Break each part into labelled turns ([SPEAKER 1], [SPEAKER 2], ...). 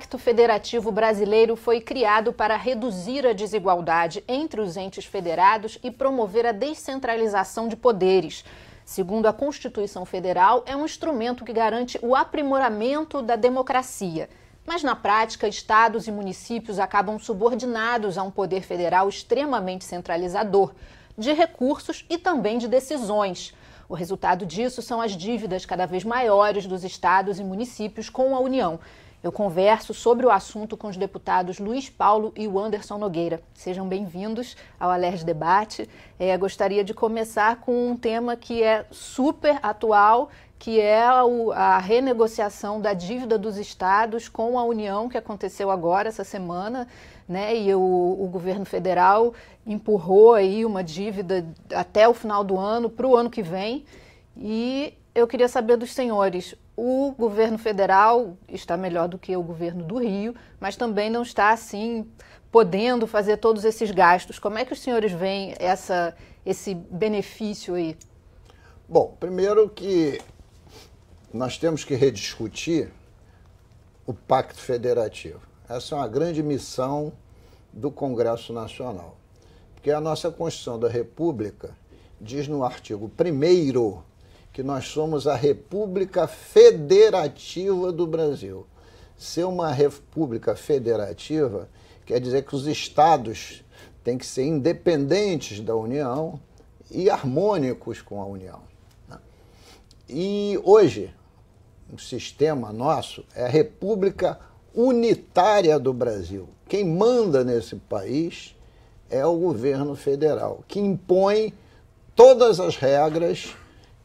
[SPEAKER 1] Pacto Federativo Brasileiro foi criado para reduzir a desigualdade entre os entes federados e promover a descentralização de poderes. Segundo a Constituição Federal, é um instrumento que garante o aprimoramento da democracia. Mas, na prática, estados e municípios acabam subordinados a um poder federal extremamente centralizador, de recursos e também de decisões. O resultado disso são as dívidas cada vez maiores dos estados e municípios com a União, eu converso sobre o assunto com os deputados Luiz Paulo e o Anderson Nogueira. Sejam bem-vindos ao Alerj Debate. É, gostaria de começar com um tema que é super atual, que é a renegociação da dívida dos estados com a União, que aconteceu agora, essa semana. Né, e o, o, governo federal empurrou aí uma dívida até o final do ano para o ano que vem. E eu queria saber dos senhores o governo federal está melhor do que o governo do Rio, mas também não está assim podendo fazer todos esses gastos. Como é que os senhores veem essa, esse benefício aí?
[SPEAKER 2] Bom, primeiro que nós temos que rediscutir o Pacto Federativo. Essa é uma grande missão do Congresso Nacional, porque a nossa Constituição da República diz no artigo 1 que nós somos a República Federativa do Brasil. Ser uma república federativa quer dizer que os estados têm que ser independentes da União e harmônicos com a União. Né? E hoje, o sistema nosso é a República Unitária do Brasil. Quem manda nesse país é o governo federal, que impõe todas as regras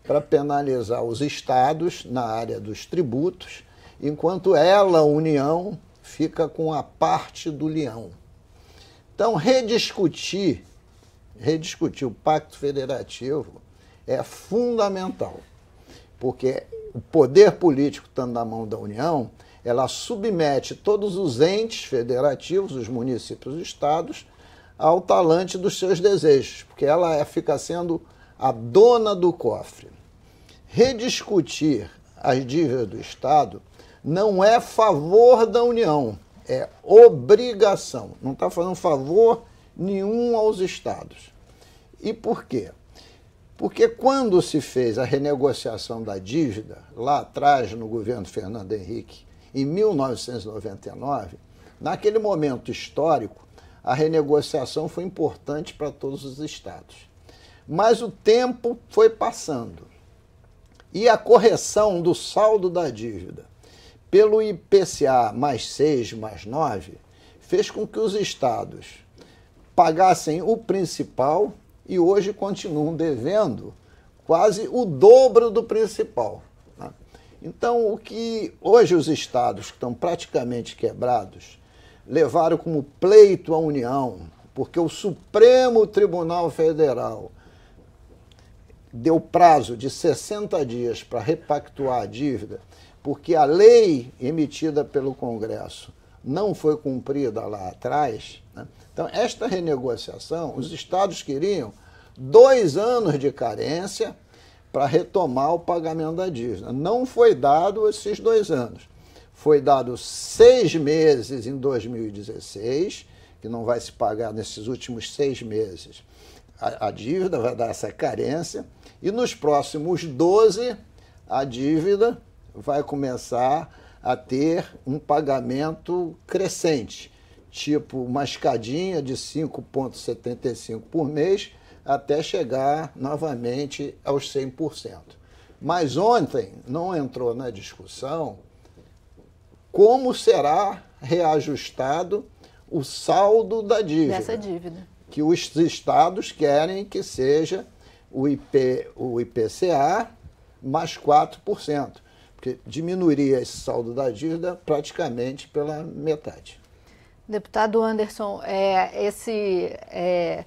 [SPEAKER 2] para penalizar os estados na área dos tributos, enquanto ela, a União, fica com a parte do leão. Então, rediscutir, rediscutir o Pacto Federativo é fundamental, porque o poder político estando na mão da União, ela submete todos os entes federativos, os municípios, os estados, ao talante dos seus desejos, porque ela é, fica sendo a dona do cofre. Rediscutir as dívidas do Estado não é favor da União, é obrigação. Não está fazendo favor nenhum aos Estados. E por quê? Porque quando se fez a renegociação da dívida, lá atrás no governo Fernando Henrique, em 1999, naquele momento histórico, a renegociação foi importante para todos os estados. Mas o tempo foi passando e a correção do saldo da dívida pelo IPCA mais 6 mais 9 fez com que os estados pagassem o principal e hoje continuam devendo quase o dobro do principal. Né? Então, o que hoje os estados que estão praticamente quebrados levaram como pleito à União, porque o Supremo Tribunal Federal deu prazo de 60 dias para repactuar a dívida, porque a lei emitida pelo Congresso não foi cumprida lá atrás. Né? Então, esta renegociação, os estados queriam dois anos de carência para retomar o pagamento da dívida. Não foi dado esses dois anos. Foi dado seis meses em 2016, que não vai se pagar nesses últimos seis meses, a, a dívida vai dar essa carência, e nos próximos 12, a dívida vai começar a ter um pagamento crescente, tipo uma escadinha de 5,75 por mês, até chegar novamente aos 100%. Mas ontem não entrou na discussão como será reajustado o saldo da dívida. Dessa dívida que os estados querem que seja o, IP, o IPCA mais 4%, porque diminuiria esse saldo da dívida praticamente pela metade.
[SPEAKER 1] Deputado Anderson, é, esse é,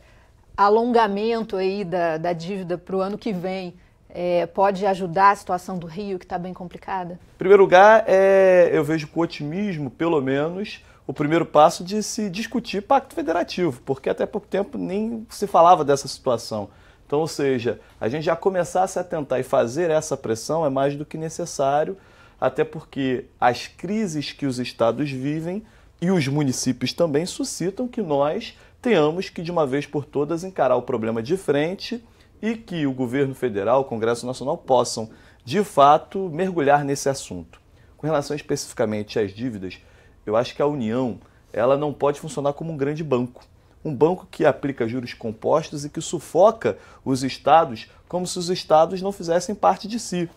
[SPEAKER 1] alongamento aí da, da dívida para o ano que vem, é, pode ajudar a situação do Rio, que está bem complicada? Em
[SPEAKER 3] primeiro lugar, é, eu vejo com otimismo, pelo menos, o primeiro passo de se discutir pacto federativo, porque até pouco tempo nem se falava dessa situação. Então, ou seja, a gente já começar a se atentar e fazer essa pressão é mais do que necessário, até porque as crises que os estados vivem e os municípios também suscitam que nós tenhamos que, de uma vez por todas, encarar o problema de frente e que o governo federal, o Congresso Nacional possam, de fato, mergulhar nesse assunto. Com relação especificamente às dívidas, eu acho que a União ela não pode funcionar como um grande banco. Um banco que aplica juros compostos e que sufoca os estados como se os estados não fizessem parte de si.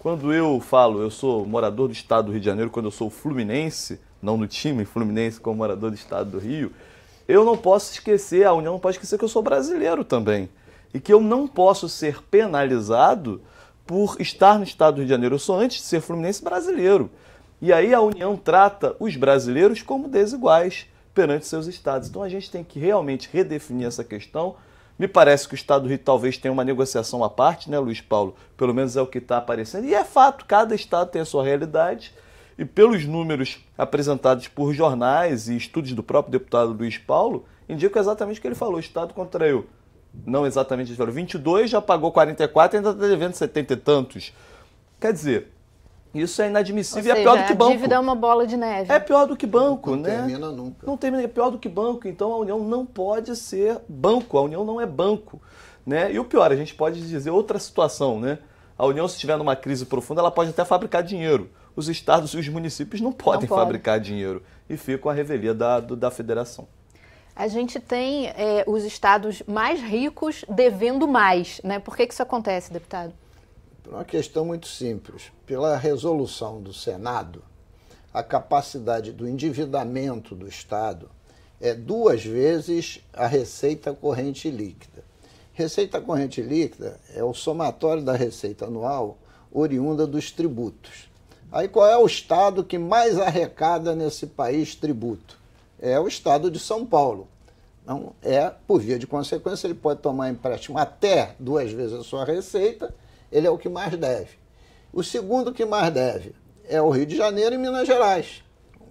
[SPEAKER 3] Quando eu falo, eu sou morador do estado do Rio de Janeiro, quando eu sou fluminense, não no time, fluminense como morador do estado do Rio, eu não posso esquecer, a União não pode esquecer que eu sou brasileiro também. E que eu não posso ser penalizado por estar no estado do Rio de Janeiro. Eu sou, antes de ser fluminense, brasileiro. E aí a União trata os brasileiros como desiguais perante seus estados. Então a gente tem que realmente redefinir essa questão. Me parece que o Estado do Rio talvez tenha uma negociação à parte, né, Luiz Paulo? Pelo menos é o que está aparecendo. E é fato, cada Estado tem a sua realidade. E pelos números apresentados por jornais e estudos do próprio deputado Luiz Paulo, indicam exatamente o que ele falou. O Estado contraiu, não exatamente, 22, já pagou 44 ainda está devendo 70 e tantos. Quer dizer, isso é inadmissível seja, e é pior do que banco. A dívida é
[SPEAKER 1] uma bola de neve. É
[SPEAKER 3] pior do que banco, não né? Não termina nunca. Não termina, é pior do que banco. Então a União não pode ser banco, a União não é banco. Né? E o pior, a gente pode dizer outra situação, né? A União, se estiver numa crise profunda, ela pode até fabricar dinheiro. Os estados e os municípios não podem não pode. fabricar dinheiro e ficam à revelia da, do, da federação.
[SPEAKER 1] A gente tem é, os estados mais ricos devendo mais, né? Por que, que isso acontece, deputado?
[SPEAKER 2] Por uma questão muito simples. Pela resolução do Senado, a capacidade do endividamento do Estado é duas vezes a receita corrente líquida. Receita corrente líquida é o somatório da receita anual oriunda dos tributos. Aí qual é o estado que mais arrecada nesse país tributo? É o estado de São Paulo. Não é, por via de consequência, ele pode tomar empréstimo até duas vezes a sua receita ele é o que mais deve. O segundo que mais deve é o Rio de Janeiro e Minas Gerais,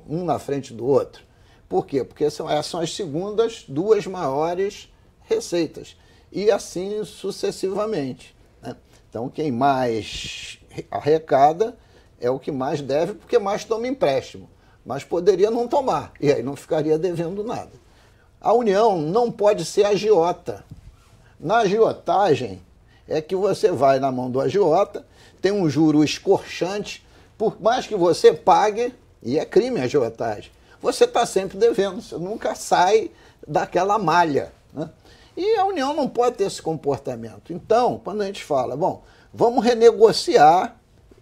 [SPEAKER 2] um na frente do outro. Por quê? Porque são, é, são as segundas duas maiores receitas. E assim sucessivamente. Né? Então, quem mais arrecada é o que mais deve, porque mais toma empréstimo. Mas poderia não tomar, e aí não ficaria devendo nada. A União não pode ser agiota. Na agiotagem, é que você vai na mão do agiota, tem um juro escorchante, por mais que você pague, e é crime a agiotagem, você está sempre devendo, você nunca sai daquela malha. Né? E a União não pode ter esse comportamento. Então, quando a gente fala, bom, vamos renegociar,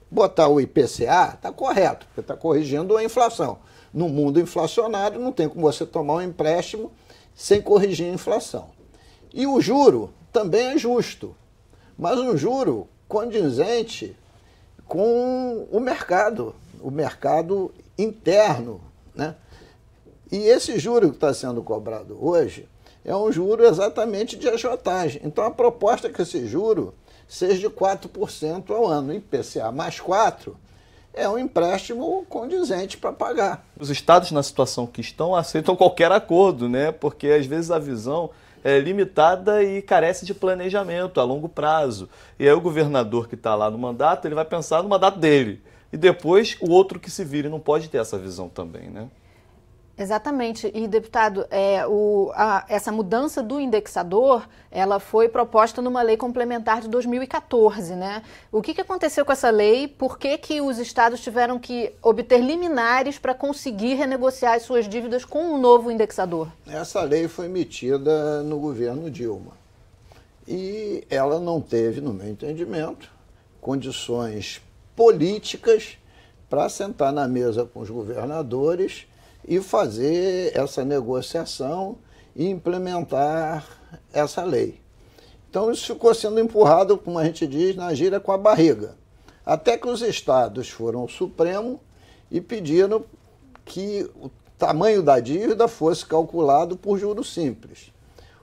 [SPEAKER 2] botar o IPCA, está correto, porque está corrigindo a inflação. No mundo inflacionário, não tem como você tomar um empréstimo sem corrigir a inflação. E o juro também é justo mas um juro condizente com o mercado, o mercado interno. Né? E esse juro que está sendo cobrado hoje é um juro exatamente de ajotagem. Então a proposta é que esse juro seja de 4% ao ano, IPCA mais 4%, é um empréstimo condizente para pagar.
[SPEAKER 3] Os estados, na situação que estão, aceitam qualquer acordo, né? Porque às vezes a visão é, limitada e carece de planejamento a longo prazo. E aí o governador que está lá no mandato, ele vai pensar no mandato dele. E depois o outro que se vire não pode ter essa visão também, né?
[SPEAKER 1] Exatamente. E, deputado, é, o, a, essa mudança do indexador, ela foi proposta numa lei complementar de 2014, né? O que, que aconteceu com essa lei? Por que, que os estados tiveram que obter liminares para conseguir renegociar as suas dívidas com o um novo indexador?
[SPEAKER 2] Essa lei foi emitida no governo Dilma. E ela não teve, no meu entendimento, condições políticas para sentar na mesa com os governadores e fazer essa negociação e implementar essa lei. Então isso ficou sendo empurrado, como a gente diz na gíria, com a barriga. Até que os estados foram ao Supremo e pediram que o tamanho da dívida fosse calculado por juro simples.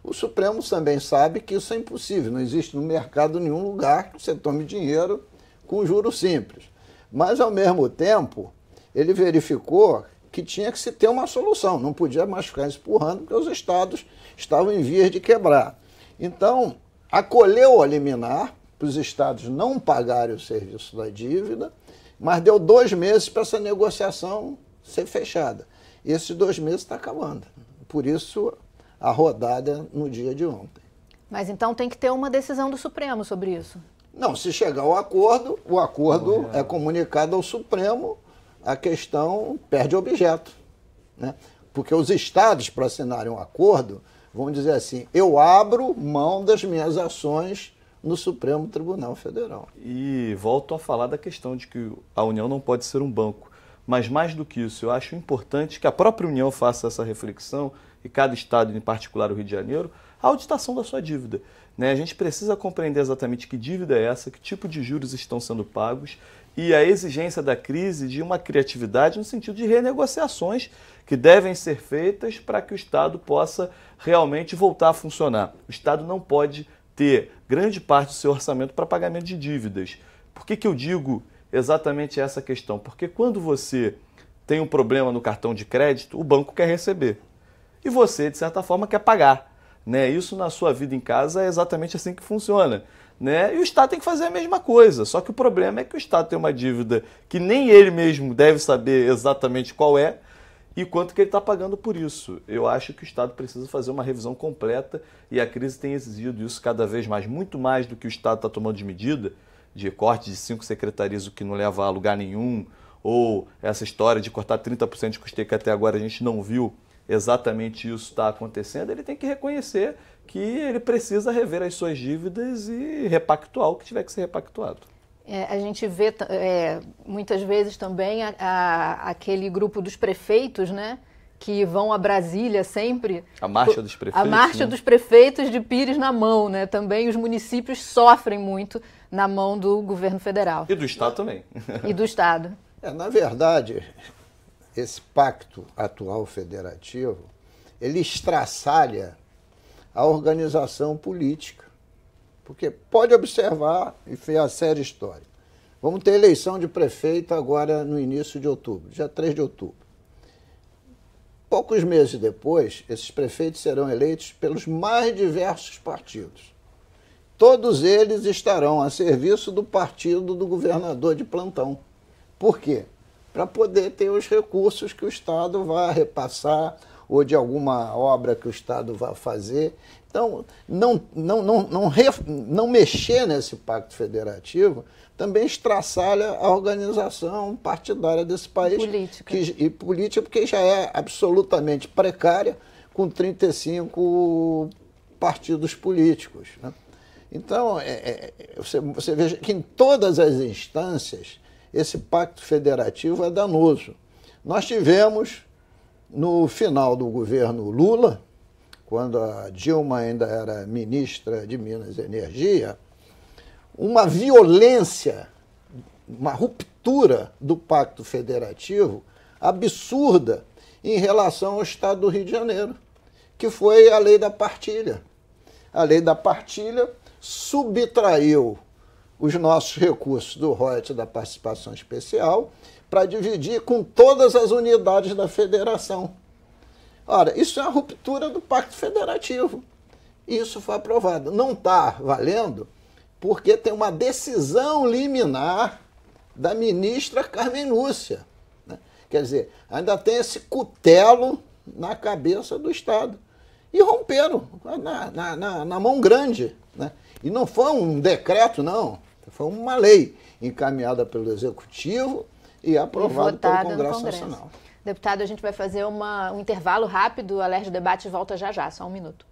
[SPEAKER 2] O Supremo também sabe que isso é impossível, não existe no mercado nenhum lugar que você tome dinheiro com juro simples. Mas, ao mesmo tempo, ele verificou que tinha que se ter uma solução, não podia mais ficar empurrando, porque os estados estavam em vias de quebrar. Então, acolheu a liminar para os estados não pagarem o serviço da dívida, mas deu dois meses para essa negociação ser fechada. Esses dois meses está acabando. Por isso, a rodada no dia de ontem.
[SPEAKER 1] Mas então tem que ter uma decisão do Supremo sobre isso?
[SPEAKER 2] Não, se chegar ao acordo, o acordo é. é comunicado ao Supremo a questão perde objeto. Né? Porque os estados, para assinarem um acordo, vão dizer assim: eu abro mão das minhas ações no Supremo Tribunal
[SPEAKER 3] Federal. E volto a falar da questão de que a União não pode ser um banco. Mas mais do que isso, eu acho importante que a própria União faça essa reflexão, e cada estado, em particular o Rio de Janeiro, a auditação da sua dívida. Né? A gente precisa compreender exatamente que dívida é essa, que tipo de juros estão sendo pagos e a exigência da crise de uma criatividade no sentido de renegociações que devem ser feitas para que o Estado possa realmente voltar a funcionar. O Estado não pode ter grande parte do seu orçamento para pagamento de dívidas. Por que, que eu digo exatamente essa questão? Porque quando você tem um problema no cartão de crédito, o banco quer receber. E você, de certa forma, quer pagar. Né? Isso na sua vida em casa é exatamente assim que funciona. Né? E o Estado tem que fazer a mesma coisa. Só que o problema é que o Estado tem uma dívida que nem ele mesmo deve saber exatamente qual é e quanto que ele está pagando por isso. Eu acho que o Estado precisa fazer uma revisão completa e a crise tem exigido isso cada vez mais, muito mais do que o Estado está tomando de medida, de corte de cinco secretarias, o que não leva a lugar nenhum, ou essa história de cortar 30% de custeio que até agora a gente não viu exatamente isso está acontecendo, ele tem que reconhecer que ele precisa rever as suas dívidas e repactuar o que tiver que ser repactuado.
[SPEAKER 1] É, a gente vê é, muitas vezes também a, a, aquele grupo dos prefeitos, né? Que vão a Brasília sempre. A marcha dos prefeitos. A marcha né? dos prefeitos de Pires na mão, né? Também os municípios sofrem muito na mão do governo federal.
[SPEAKER 3] E do Estado também. E do Estado.
[SPEAKER 2] É, na verdade, esse pacto atual federativo, ele estraçalha a organização política. Porque pode observar, e foi a séria história. Vamos ter eleição de prefeito agora no início de outubro, dia 3 de outubro. Poucos meses depois, esses prefeitos serão eleitos pelos mais diversos partidos. Todos eles estarão a serviço do partido do governador de plantão. Por quê? para poder ter os recursos que o Estado vai repassar ou de alguma obra que o Estado vai fazer. Então, não, não, não, não, não mexer nesse pacto federativo também estraçalha a organização partidária desse país. Política. Que, e política, porque já é absolutamente precária, com 35 partidos políticos. Né? Então, é, é, você, você veja que em todas as instâncias esse pacto federativo é danoso. Nós tivemos, no final do governo Lula, quando a Dilma ainda era ministra de Minas e Energia, uma violência, uma ruptura do pacto federativo absurda em relação ao Estado do Rio de Janeiro, que foi a lei da partilha. A lei da partilha subtraiu os nossos recursos do royalties da participação especial para dividir com todas as unidades da federação. Ora, isso é a ruptura do Pacto Federativo. Isso foi aprovado. Não está valendo porque tem uma decisão liminar da ministra Carmen Lúcia. Né? Quer dizer, ainda tem esse cutelo na cabeça do Estado. E romperam na, na, na, na mão grande. Né? E não foi um decreto, não. Foi uma lei encaminhada pelo Executivo e aprovada pelo Congresso, Congresso, Nacional.
[SPEAKER 1] Deputado, a gente vai fazer uma, um intervalo rápido, a Lérgio Debate volta já já, só um minuto.